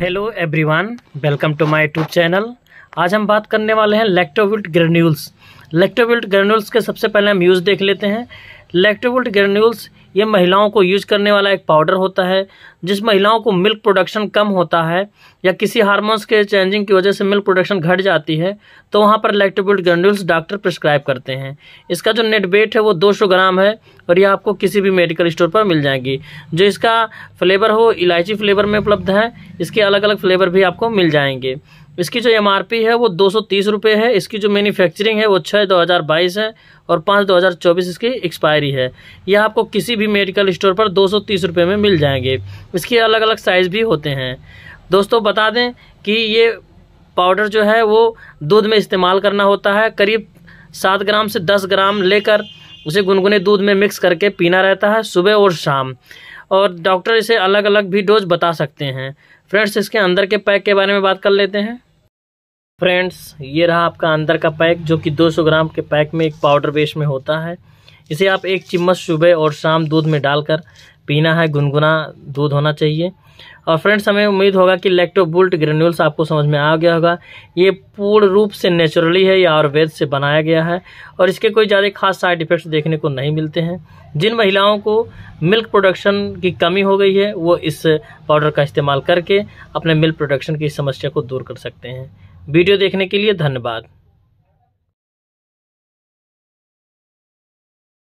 hello everyone welcome to my YouTube channel आज हम बात करने वाले हैं लेक्टोविल्ट ग्रेन्यूल्स लेक्टोविल्ट ग्रेन्यूल्स के सबसे पहले हम यूज़ देख लेते हैं लेक्टोविल्ट ग्रेन्यूल्स ये महिलाओं को यूज करने वाला एक पाउडर होता है जिस महिलाओं को मिल्क प्रोडक्शन कम होता है या किसी हारमोन्स के चेंजिंग की वजह से मिल्क प्रोडक्शन घट जाती है तो वहाँ पर लेक्टोविल्ट ग्रेन्यूल्स डॉक्टर प्रिस्क्राइब करते हैं इसका जो नेट वेट है वो दो ग्राम है और ये आपको किसी भी मेडिकल स्टोर पर मिल जाएगी जो इसका फ्लेवर हो इलायची फ्लेवर में उपलब्ध है इसके अलग अलग फ्लेवर भी आपको मिल जाएंगे इसकी जो एम है वो दो सौ है इसकी जो मैन्युफैक्चरिंग है वो छः दो हज़ार बाईस है और पाँच दो हज़ार चौबीस इसकी एक्सपायरी है यह आपको किसी भी मेडिकल स्टोर पर दो सौ तीस रुपये में मिल जाएंगे इसके अलग अलग साइज़ भी होते हैं दोस्तों बता दें कि ये पाउडर जो है वो दूध में इस्तेमाल करना होता है करीब सात ग्राम से दस ग्राम लेकर उसे गुनगुने दूध में मिक्स करके पीना रहता है सुबह और शाम और डॉक्टर इसे अलग अलग भी डोज बता सकते हैं फ्रेंड्स इसके अंदर के पैक के बारे में बात कर लेते हैं फ्रेंड्स ये रहा आपका अंदर का पैक जो कि 200 ग्राम के पैक में एक पाउडर बेस में होता है इसे आप एक चम्मच सुबह और शाम दूध में डालकर पीना है गुनगुना दूध होना चाहिए और फ्रेंड्स हमें उम्मीद होगा कि लैक्टोबुल्ट ग्रेन्यूल्स आपको समझ में आ गया होगा ये पूर्ण रूप से नेचुरली है या आयुर्वेद से बनाया गया है और इसके कोई ज़्यादा खास साइड इफेक्ट्स देखने को नहीं मिलते हैं जिन महिलाओं को मिल्क प्रोडक्शन की कमी हो गई है वो इस पाउडर का इस्तेमाल करके अपने मिल्क प्रोडक्शन की समस्या को दूर कर सकते हैं वीडियो देखने के लिए धन्यवाद